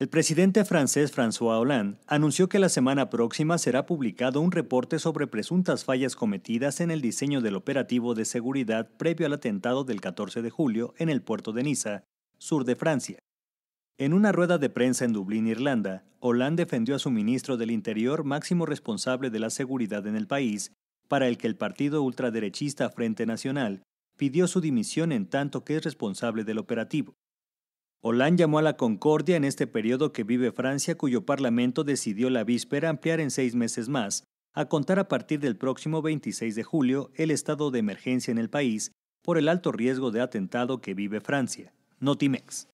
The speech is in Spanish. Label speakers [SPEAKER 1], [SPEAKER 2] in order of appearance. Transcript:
[SPEAKER 1] El presidente francés François Hollande anunció que la semana próxima será publicado un reporte sobre presuntas fallas cometidas en el diseño del operativo de seguridad previo al atentado del 14 de julio en el puerto de Niza, sur de Francia. En una rueda de prensa en Dublín, Irlanda, Hollande defendió a su ministro del Interior, máximo responsable de la seguridad en el país, para el que el partido ultraderechista Frente Nacional pidió su dimisión en tanto que es responsable del operativo. Hollande llamó a la concordia en este periodo que vive Francia, cuyo Parlamento decidió la víspera ampliar en seis meses más, a contar a partir del próximo 26 de julio, el estado de emergencia en el país por el alto riesgo de atentado que vive Francia. Notimex.